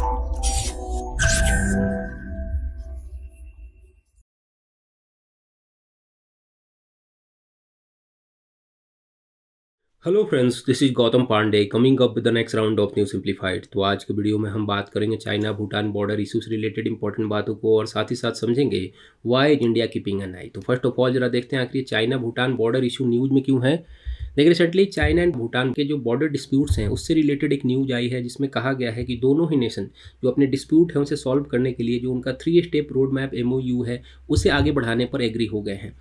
hello friends this is Gautam Pandey coming up with the next round of news simplified तो आज के video में हम बात करेंगे चाइना भूटान बॉर्डर इशू से रिलेटेड इंपॉर्टेंट बातों को और साथ ही साथ समझेंगे why is India keeping an eye तो फर्स्ट ऑफ ऑल जरा देखते हैं आखिर China Bhutan border issue news में क्यों है लेकिन रिसेंटली चाइना एंड भूटान के जो बॉर्डर डिस्प्यूट्स हैं उससे रिलेटेड एक न्यूज आई है जिसमें कहा गया है कि दोनों ही नेशन जो अपने डिस्प्यूट हैं उसे सॉल्व करने के लिए जो उनका three step road map aim है उसे आगे बढ़ाने पर एग्री हो गए हैं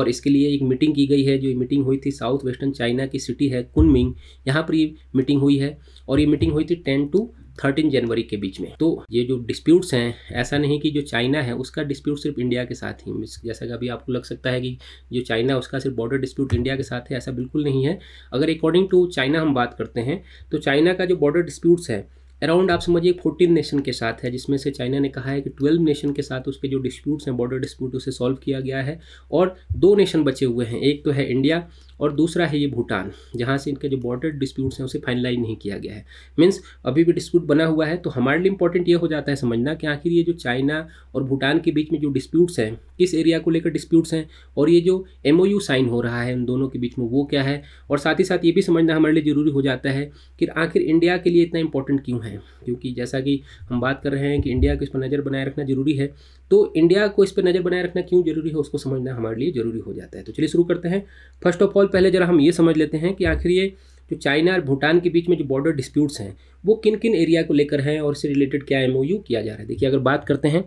और इसके लिए एक मीटिंग की गई है जो मीटिंग हुई थी साउथ वेस्टर्न चाइना की सिटी है कुनमिंग यहाँ पर ये मीटिंग हुई है और ये मीटिंग हुई थी टेन टू थर्टीन जनवरी के बीच में तो ये जो डिस्प्यूट्स हैं ऐसा नहीं कि जो चाइना है उसका डिस्प्यूट सिर्फ इंडिया के साथ ही जैसा कि अभी आपको लग सकता है कि जो चाइना उसका सिर्फ बॉर्डर डिस्प्यूट इंडिया के साथ है ऐसा बिल्कुल नहीं है अगर अकॉर्डिंग टू चाइना हम बात करते हैं तो चाइना का जो बॉर्डर डिस्प्यूट्स है अराउंड आप समझिए फोर्टीन नेशन के साथ है जिसमें से चाइना ने कहा है कि ट्वेल्व नेशन के साथ उसके जो डिस्प्यूट्स हैं बॉर्डर डिस्प्यूट उसे सॉल्व किया गया है और दो नेशन बचे हुए हैं एक तो है इंडिया और दूसरा है ये भूटान जहाँ से इनके जो बॉर्डर डिस्प्यूट्स हैं उसे फाइनलाइज नहीं किया गया है मीन्स अभी भी डिस्प्यूट बना हुआ है तो हमारे लिए इंपॉर्टेंट ये हो जाता है समझना कि आखिर ये जो चाइना और भूटान के बीच में जो डिस्प्यूट्स हैं किस एरिया को लेकर डिस्प्यूट्स हैं और ये जो एम साइन हो रहा है उन दोनों के बीच में वो क्या है और साथ ही साथ ये भी समझना हमारे लिए ज़रूरी हो जाता है कि आखिर इंडिया के लिए इतना इंपॉर्टेंट क्यों है क्योंकि जैसा कि हम बात कर रहे हैं कि इंडिया को इस पर नज़र बनाए रखना ज़रूरी है तो इंडिया को इस पर नज़र बनाए रखना क्यों ज़रूरी है उसको समझना हमारे लिए ज़रूरी हो जाता है तो चलिए शुरू करते हैं फर्स्ट ऑफ ऑल ऑल पहले ज़रा हम ये समझ लेते हैं कि आखिर ये जो चाइना और भूटान के बीच में जो बॉर्डर डिस्प्यूट्स हैं वो किन किन एरिया को लेकर हैं और इससे रिलेटेड क्या एम किया जा रहा है देखिए अगर बात करते हैं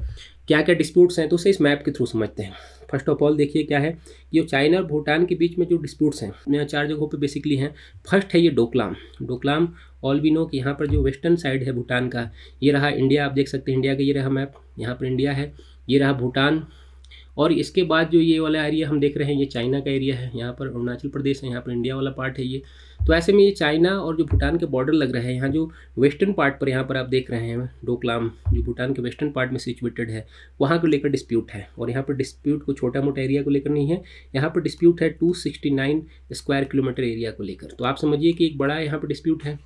क्या क्या डिस्प्यूट्स हैं तो उसे इस मैप के थ्रू समझते हैं फर्स्ट ऑफ ऑल देखिए क्या है ये चाइना और भूटान के बीच में जो डिस्प्यूट्स हैं यहाँ चार जगहों पे बेसिकली हैं फर्स्ट है ये Doklam Doklam all we know कि यहाँ पर जो वेस्टर्न साइड है भूटान का ये रहा इंडिया आप देख सकते हैं इंडिया का ये रहा मैप यहाँ पर इंडिया है ये रहा भूटान और इसके बाद जो ये वाला एरिया हम देख रहे हैं ये चाइना का एरिया है यहाँ पर अरुणाचल प्रदेश है यहाँ पर इंडिया वाला पार्ट है ये तो ऐसे में ये चाइना और जो भूटान के बॉर्डर लग रहा है यहाँ जो वेस्टर्न पार्ट पर यहाँ पर आप देख रहे हैं डोकलाम जो भूटान के वेस्टर्न पार्ट में सिचुएटेड है वहाँ को लेकर डिस्प्यूट है और यहाँ पर डिस्प्यूट को छोटा मोटा एरिया को लेकर नहीं है यहाँ पर डिस्प्यूट है टू स्क्वायर किलोमीटर एरिया को लेकर तो आप समझिए कि एक बड़ा यहाँ पर डिस्प्यूट है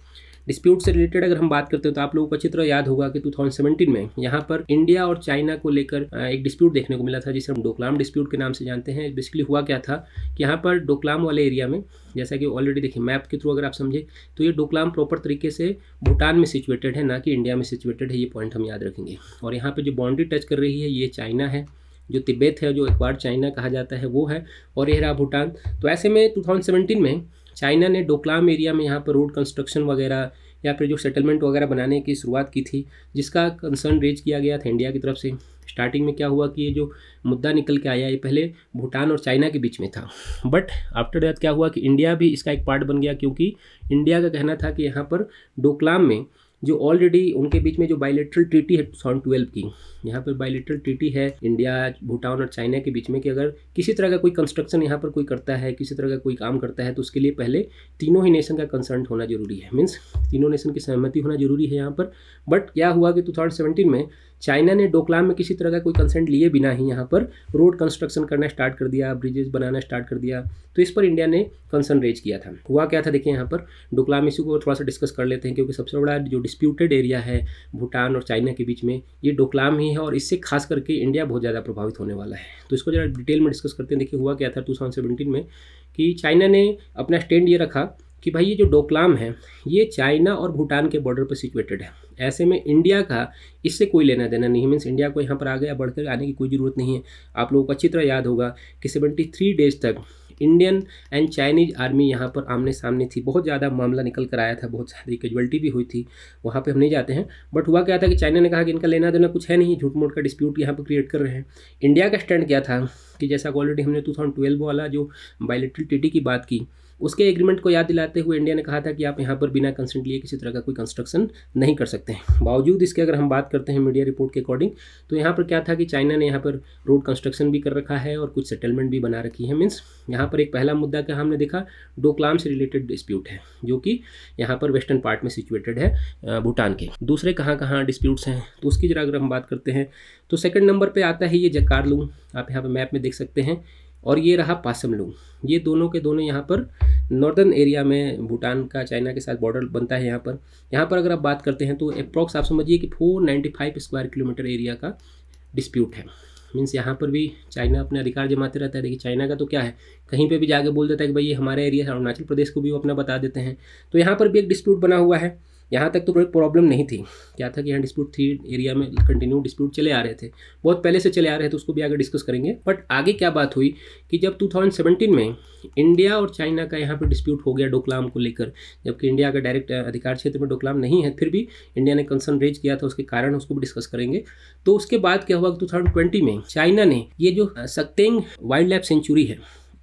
डिस्प्यूट से रिलेटेड अगर हम बात करते हैं तो आप लोगों को अच्छी तरह याद होगा कि 2017 में यहाँ पर इंडिया और चाइना को लेकर एक डिस्प्यूट देखने को मिला था जिसे हम डोकलाम डिस्प्यूट के नाम से जानते हैं बेसिकली हुआ क्या था कि यहाँ पर डोकलाम वाले एरिया में जैसा कि ऑलरेडी देखिए मैप के थ्रू अगर आप समझे तो ये डोकलाम प्रॉपर तरीके से भूटान में सिचुएटेड है ना कि इंडिया में सिचुएटेड है ये पॉइंट हम याद रखेंगे और यहाँ पर जो बाउंड्री टच कर रही है ये चाइना है जो तिब्बत है जो एक बार चाइना कहा जाता है वो है और ये रहा भूटान तो ऐसे में 2017 में चाइना ने डोकलाम एरिया में यहाँ पर रोड कंस्ट्रक्शन वगैरह या फिर जो सेटलमेंट वगैरह बनाने की शुरुआत की थी जिसका कंसर्न रेज किया गया था इंडिया की तरफ से स्टार्टिंग में क्या हुआ कि ये जो मुद्दा निकल के आया ये पहले भूटान और चाइना के बीच में था बट आफ्टर दैट क्या हुआ कि इंडिया भी इसका एक पार्ट बन गया क्योंकि इंडिया का कहना था कि यहाँ पर डोकलाम में जो ऑलरेडी उनके बीच में जो बायलेटरल ट्रीटी है सन ट्वेल्व की यहाँ पर बायलेटरल ट्रीटी है इंडिया भूटान और चाइना के बीच में कि अगर किसी तरह का कोई कंस्ट्रक्शन यहाँ पर कोई करता है किसी तरह का कोई काम करता है तो उसके लिए पहले तीनों ही नेशन का कंसर्न होना जरूरी है मीन्स तीनों नेशन की सहमति होना जरूरी है यहाँ पर बट क्या हुआ कि टू में चाइना ने डोकलाम में किसी तरह का कोई कंसेंट लिए बिना ही यहाँ पर रोड कंस्ट्रक्शन करना स्टार्ट कर दिया ब्रिजेज बनाना स्टार्ट कर दिया तो इस पर इंडिया ने कंसर्न रेज किया था हुआ क्या था देखिए यहाँ पर डोकलाम इशू को थोड़ा सा डिस्कस कर लेते हैं क्योंकि सबसे बड़ा जो डिस्प्यूटेड एरिया है भूटान और चाइना के बीच में ये डोकलाम ही है और इससे खास करके इंडिया बहुत ज़्यादा प्रभावित होने वाला है तो इसको ज़रा डिटेल में डिस्कस करते हैं देखिए हुआ क्या था टू में कि चाइना ने अपना स्टैंड ये रखा कि भाई ये जो डोकलाम है ये चाइना और भूटान के बॉर्डर पर सिचुएटेड है ऐसे में इंडिया का इससे कोई लेना देना नहीं मीन्स इंडिया को यहाँ पर आ गया बढ़कर आने की कोई ज़रूरत नहीं है आप लोगों को अच्छी तरह याद होगा कि सेवेंटी थ्री डेज तक इंडियन एंड चाइनीज आर्मी यहाँ पर आमने सामने थी बहुत ज़्यादा मामला निकल कर आया था बहुत सारी कैजुअल्टी भी हुई थी वहाँ पे हम नहीं जाते हैं बट हुआ क्या था कि चाइना ने कहा कि इनका लेना देना कुछ है नहीं झूठ मोट का डिस्प्यूट यहाँ पर क्रिएट कर रहे हैं इंडिया का स्टैंड क्या था कि जैसा ऑलरेडी हमने टू वाला जो बायोलिट्रल टी की बात की उसके एग्रीमेंट को याद दिलाते हुए इंडिया ने कहा था कि आप यहाँ पर बिना कंसेंट लिए किसी तरह का कोई कंस्ट्रक्शन नहीं कर सकते हैं बावजूद इसके अगर हम बात करते हैं मीडिया रिपोर्ट के अकॉर्डिंग तो यहाँ पर क्या था कि चाइना ने यहाँ पर रोड कंस्ट्रक्शन भी कर रखा है और कुछ सेटलमेंट भी बना रखी है मीन्स यहाँ पर एक पहला मुद्दा क्या हमने देखा डोकलाम से रिलेटेड डिस्प्यूट है जो कि यहाँ पर वेस्टर्न पार्ट में सिचुएटेड है भूटान के दूसरे कहाँ कहाँ डिस्प्यूट्स हैं तो उसकी जरा अगर हम बात करते हैं तो सेकेंड नंबर पर आता है ये जकारलू आप यहाँ पर मैप में देख सकते हैं और ये रहा पासमलुंग ये दोनों के दोनों यहाँ पर नॉर्दर्न एरिया में भूटान का चाइना के साथ बॉर्डर बनता है यहाँ पर यहाँ पर अगर आप बात करते हैं तो अप्रॉक्स आप समझिए कि 495 स्क्वायर किलोमीटर एरिया का डिस्प्यूट है मीन्स यहाँ पर भी चाइना अपने अधिकार जमाते रहता है देखिए चाइना का तो क्या है कहीं पे भी जाके बोल देता है कि भाई ये हमारा एरिया है अरुणाचल प्रदेश को भी वो अपना बता देते हैं तो यहाँ पर भी एक डिस्प्यूट बना हुआ है यहाँ तक तो प्रॉब्लम नहीं थी क्या था कि यहाँ डिस्प्यूट थ्री एरिया में कंटिन्यू डिस्प्यूट चले आ रहे थे बहुत पहले से चले आ रहे थे उसको भी आगे डिस्कस करेंगे बट आगे क्या बात हुई कि जब 2017 में इंडिया और चाइना का यहाँ पर डिस्प्यूट हो गया डोकलाम को लेकर जबकि इंडिया का डायरेक्ट अधिकार क्षेत्र में डोकलाम नहीं है फिर भी इंडिया ने कंसर्न रेज किया था उसके कारण उसको भी डिस्कस करेंगे तो उसके बाद क्या हुआ टू थाउजेंड में चाइना ने ये जो सक्तेंग वाइल्ड लाइफ सेंचुरी है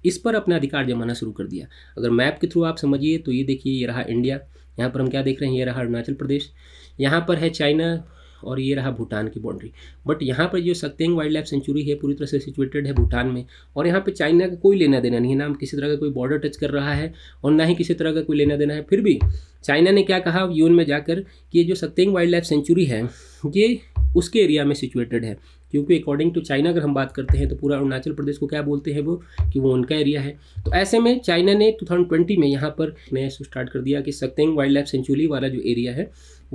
इस पर अपना अधिकार जमाना शुरू कर दिया अगर मैप के थ्रू आप समझिए तो ये देखिए ये रहा इंडिया यहाँ पर हम क्या देख रहे हैं ये रहा अरुणाचल प्रदेश यहाँ पर है चाइना और ये रहा भूटान की बाउंड्री बट यहाँ पर जो सत्यंग वाइल्ड लाइफ सेंचुरी है पूरी तरह से सिचुएटेड है भूटान में और यहाँ पर चाइना का कोई लेना देना नहीं है ना हम किसी तरह का कोई बॉर्डर टच कर रहा है और ना ही किसी तरह का कोई लेना देना है फिर भी चाइना ने क्या कहा यून में जाकर कि ये जो सत्यंग वाइल्ड लाइफ सेंचुरी है ये उसके एरिया में सिचुएटेड है क्योंकि अकॉर्डिंग टू चाइना अगर हम बात करते हैं तो पूरा अरुणाचल प्रदेश को क्या बोलते हैं वो कि वो उनका एरिया है तो ऐसे में चाइना ने टू में यहाँ पर नया स्टार्ट कर दिया कि सक्तेंग वाइल्ड लाइफ सेंचुरी वाला जो एरिया है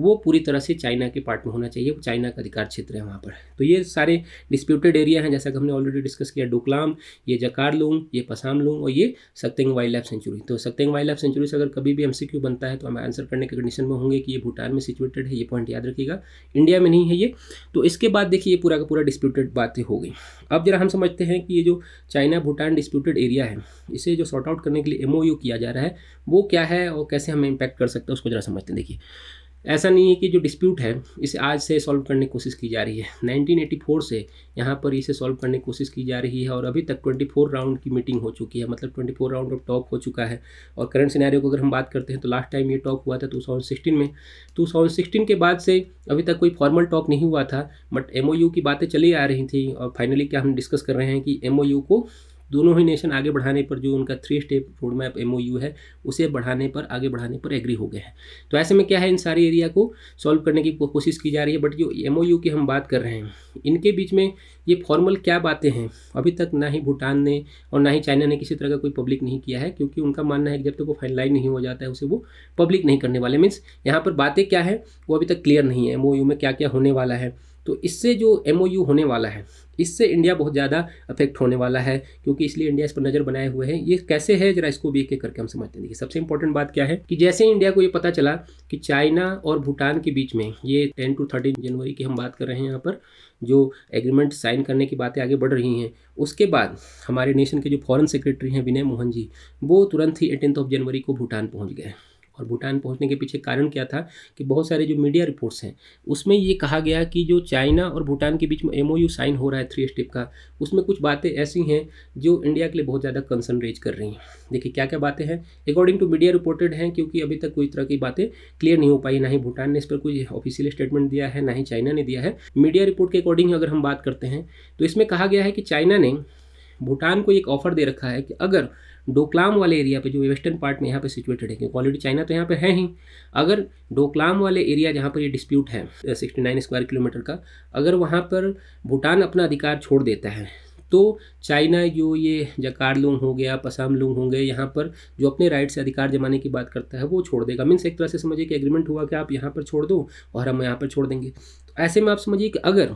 वो पूरी तरह से चाइना के पार्ट में होना चाहिए वो चाइना का अधिकार क्षेत्र है वहाँ पर तो ये सारे डिस्प्यूटेड एरिया हैं जैसा कि हमने ऑलरेडी डिस्कस किया डोकलाम ये जकारलुंग ये पसामलुंग और ये सक्तेंग वाइल्ड लाइफ सेंचुरी तो सख्तेंग वाइल्ड लाइफ सेंचुरी से अगर कभी भी क्यों बनता है तो हम आंसर करने के कंडीशन में होंगे कि ये भूटान में सिचुएटेड है ये पॉइंट याद रखिएगा इंडिया में नहीं है ये तो इसके बाद देखिए ये पूरा का पूरा डिस्प्यूटेड बातें हो गई अब जरा हम समझते हैं कि ये जो चाइना भूटान डिस्प्यूटेड एरिया है इसे जो सॉर्ट आउट करने के लिए एम किया जा रहा है वो क्या है और कैसे हम इम्पैक्ट कर सकते हैं उसको जरा समझते हैं देखिए ऐसा नहीं है कि जो डिस्प्यूट है इसे आज से सॉल्व करने की कोशिश की जा रही है 1984 से यहाँ पर इसे सॉल्व करने की कोशिश की जा रही है और अभी तक 24 राउंड की मीटिंग हो चुकी है मतलब 24 राउंड ऑफ टॉक हो चुका है और करंट सिनेरियो को अगर हम बात करते हैं तो लास्ट टाइम ये टॉक हुआ था 2016 में 2016 के बाद से अभी तक कोई फॉर्मल टॉक नहीं हुआ था बट एम की बातें चली आ रही थी और फाइनली क्या हम डिस्कस कर रहे हैं कि एम को दोनों ही नेशन आगे बढ़ाने पर जो उनका three step road map aim है उसे बढ़ाने पर आगे बढ़ाने पर एग्री हो गए हैं तो ऐसे में क्या है इन सारी एरिया को सॉल्व करने की कोशिश की जा रही है बट जो एम की हम बात कर रहे हैं इनके बीच में ये फॉर्मल क्या बातें हैं अभी तक ना ही भूटान ने और ना ही चाइना ने किसी तरह का कोई पब्लिक नहीं किया है क्योंकि उनका मानना है कि जब तक तो वो फाइनलाइज नहीं हो जाता है उसे वो पब्लिक नहीं करने वाले मीन्स यहाँ पर बातें क्या है वो अभी तक क्लियर नहीं है एम में क्या क्या होने वाला है तो इससे जो एम होने वाला है इससे इंडिया बहुत ज़्यादा अफेक्ट होने वाला है क्योंकि इसलिए इंडिया इस पर नज़र बनाए हुए हैं ये कैसे है जरा इसको भी एक एक करके हम समझते हैं सबसे इंपॉर्टेंट बात क्या है कि जैसे इंडिया को ये पता चला कि चाइना और भूटान के बीच में ये टेन टू थर्टीन जनवरी की हम बात कर रहे हैं यहाँ पर जो एग्रीमेंट साइन करने की बातें आगे बढ़ रही हैं उसके बाद हमारे नेशन के जो फॉरन सेक्रेटरी हैं विनय मोहन जी वो तुरंत ही एटीनथ ऑफ जनवरी को भूटान पहुँच गए और भूटान पहुंचने के पीछे कारण क्या था कि बहुत सारे जो मीडिया रिपोर्ट्स हैं उसमें ये कहा गया कि जो चाइना और भूटान के बीच में एम साइन हो रहा है थ्री स्टेप का उसमें कुछ बातें ऐसी हैं जो इंडिया के लिए बहुत ज़्यादा कंसर्न रेज कर रही हैं देखिए क्या क्या बातें हैं अकॉर्डिंग टू मीडिया रिपोर्टेड हैं क्योंकि अभी तक कोई तरह की बातें क्लियर नहीं हो पाई ना ही भूटान ने इस पर कोई ऑफिशियल स्टेटमेंट दिया है ना ही चाइना ने दिया है मीडिया रिपोर्ट के अकॉर्डिंग अगर हम बात करते हैं तो इसमें कहा गया है कि चाइना ने भूटान को एक ऑफर दे रखा है कि अगर डोकलाम वाले एरिया पे जो वेस्टर्न पार्ट में यहाँ पे सिचुएटेड है क्योंकि ऑलरेडी चाइना तो यहाँ पे है ही अगर डोकलाम वाले एरिया जहाँ पर ये डिस्प्यूट है सिक्सटी नाइन स्क्वायर किलोमीटर का अगर वहाँ पर भूटान अपना अधिकार छोड़ देता है तो चाइना जो ये जकारलोंग हो गया पसामलोंग होंगे यहाँ पर जो अपने राइट से अधिकार जमाने की बात करता है वो छोड़ देगा मीन्स एक तरह से समझिए कि एग्रीमेंट हुआ कि आप यहाँ पर छोड़ दो और हम यहाँ पर छोड़ देंगे तो ऐसे में आप समझिए कि अगर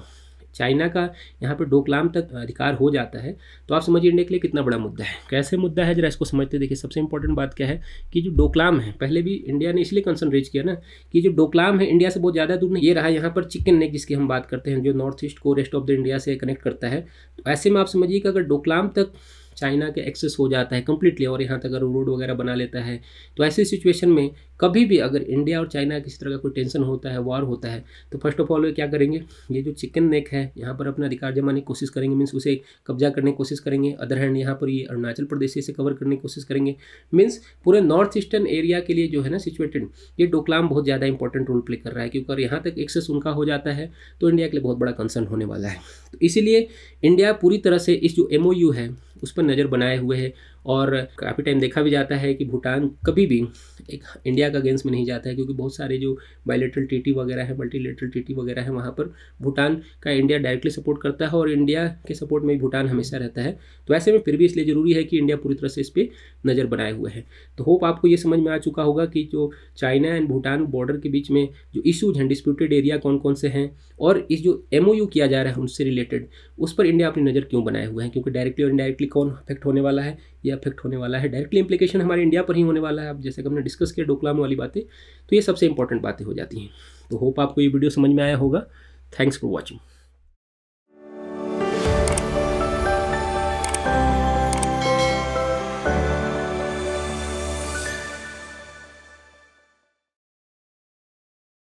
चाइना का यहाँ पर डोकलाम तक अधिकार हो जाता है तो आप समझिए इंडिया के लिए कितना बड़ा मुद्दा है कैसे मुद्दा है जरा इसको समझते देखिए सबसे इंपॉर्टेंट बात क्या है कि जो डोकलाम है पहले भी इंडिया ने इसलिए कंसर्न रेज किया ना कि जो डोकलाम है इंडिया से बहुत ज़्यादा दूर नहीं ये रहा यहाँ पर चिकन नेक जिसकी हम बात करते हैं जो नॉर्थ ईस्ट को रेस्ट ऑफ द इंडिया से कनेक्ट करता है तो ऐसे में आप समझिए कि अगर डोकलाम तक चाइना के एक्सेस हो जाता है कम्प्लीटली और यहाँ तक अगर रोड वगैरह बना लेता है तो ऐसे सिचुएशन में कभी भी अगर इंडिया और चाइना किसी तरह का कोई टेंशन होता है वार होता है तो फर्स्ट ऑफ ऑल वे क्या करेंगे ये जो चिकन नेक है यहाँ पर अपना रिकार्ड जमाने की कोशिश करेंगे मीन्स उसे कब्जा करने की कोशिश करेंगे अदर हैंड यहाँ पर ये अरुणाचल प्रदेश से कवर करने की कोशिश करेंगे मीन्स पूरे नॉर्थ ईस्टर्न एरिया के लिए जो है ना सिचुएटेड ये डोकलाम बहुत ज़्यादा इंपॉर्टेंट रोल प्ले कर रहा है क्योंकि अगर यहाँ तक एक्सेस उनका हो जाता है तो इंडिया के लिए बहुत बड़ा कंसर्न होने वाला है तो इसीलिए इंडिया पूरी तरह से इस जो एम है उस पर नज़र बनाए हुए है और काफ़ी टाइम देखा भी जाता है कि भूटान कभी भी एक इंडिया का अगेंस्ट में नहीं जाता है क्योंकि बहुत सारे जो बायोलेट्रल टी वगैरह है मल्टीलेटरल टीटी वगैरह है वहाँ पर भूटान का इंडिया डायरेक्टली सपोर्ट करता है और इंडिया के सपोर्ट में भूटान हमेशा रहता है तो ऐसे में फिर भी इसलिए ज़रूरी है कि इंडिया पूरी तरह से इस पर नज़र बनाए हुए हैं तो होप आपको ये समझ में आ चुका होगा कि जो चाइना एंड भूटान बॉर्डर के बीच में जो इशूज हैं डिस्प्यूटेड एरिया कौन कौन से हैं और इस जो एम किया जा रहा है उनसे रिलेटेड उस पर इंडिया अपनी नज़र क्यों बनाए हुए हैं क्योंकि डायरेक्टली और इनडायरेक्टली कौन अफेक्ट होने वाला है ये अफेक्ट होने वाला है डायरेक्टली इंप्लीकेशन हमारे इंडिया पर ही होने वाला है अब जैसे कि हमने डिस्कस किया डोकलाम वाली बातें तो ये सबसे इंपॉर्टेंट बातें हो जाती हैं तो होप आपको ये वीडियो समझ में आया होगा थैंक्स फॉर वॉचिंग